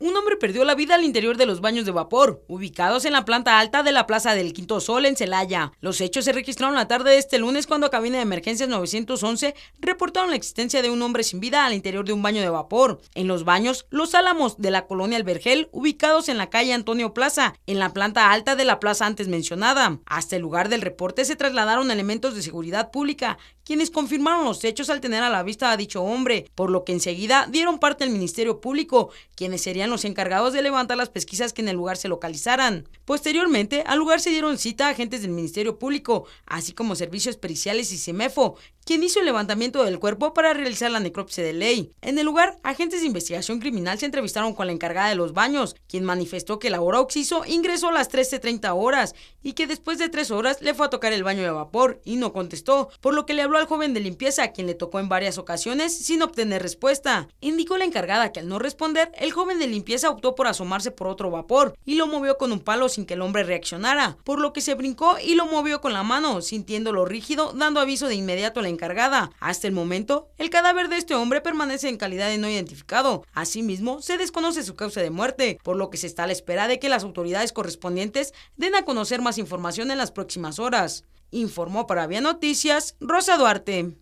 un hombre perdió la vida al interior de los baños de vapor, ubicados en la planta alta de la Plaza del Quinto Sol en Celaya. Los hechos se registraron la tarde de este lunes cuando a cabina de emergencias 911 reportaron la existencia de un hombre sin vida al interior de un baño de vapor. En los baños, los álamos de la colonia Albergel, ubicados en la calle Antonio Plaza, en la planta alta de la plaza antes mencionada. Hasta el lugar del reporte se trasladaron elementos de seguridad pública quienes confirmaron los hechos al tener a la vista a dicho hombre, por lo que enseguida dieron parte al Ministerio Público, quienes serían los encargados de levantar las pesquisas que en el lugar se localizaran. Posteriormente, al lugar se dieron cita a agentes del Ministerio Público, así como servicios periciales y CEMEFO, quien hizo el levantamiento del cuerpo para realizar la necropsia de ley. En el lugar, agentes de investigación criminal se entrevistaron con la encargada de los baños, quien manifestó que hora Oxiso ingresó a las 13.30 horas y que después de tres horas le fue a tocar el baño de vapor y no contestó, por lo que le habló al joven de limpieza, quien le tocó en varias ocasiones sin obtener respuesta. Indicó la encargada que al no responder, el joven de limpieza optó por asomarse por otro vapor y lo movió con un palo sin que el hombre reaccionara, por lo que se brincó y lo movió con la mano, sintiéndolo rígido, dando aviso de inmediato a la encargada. Hasta el momento, el cadáver de este hombre permanece en calidad de no identificado. Asimismo, se desconoce su causa de muerte, por lo que se está a la espera de que las autoridades correspondientes den a conocer más información en las próximas horas. Informó para Vía Noticias Rosa Duarte.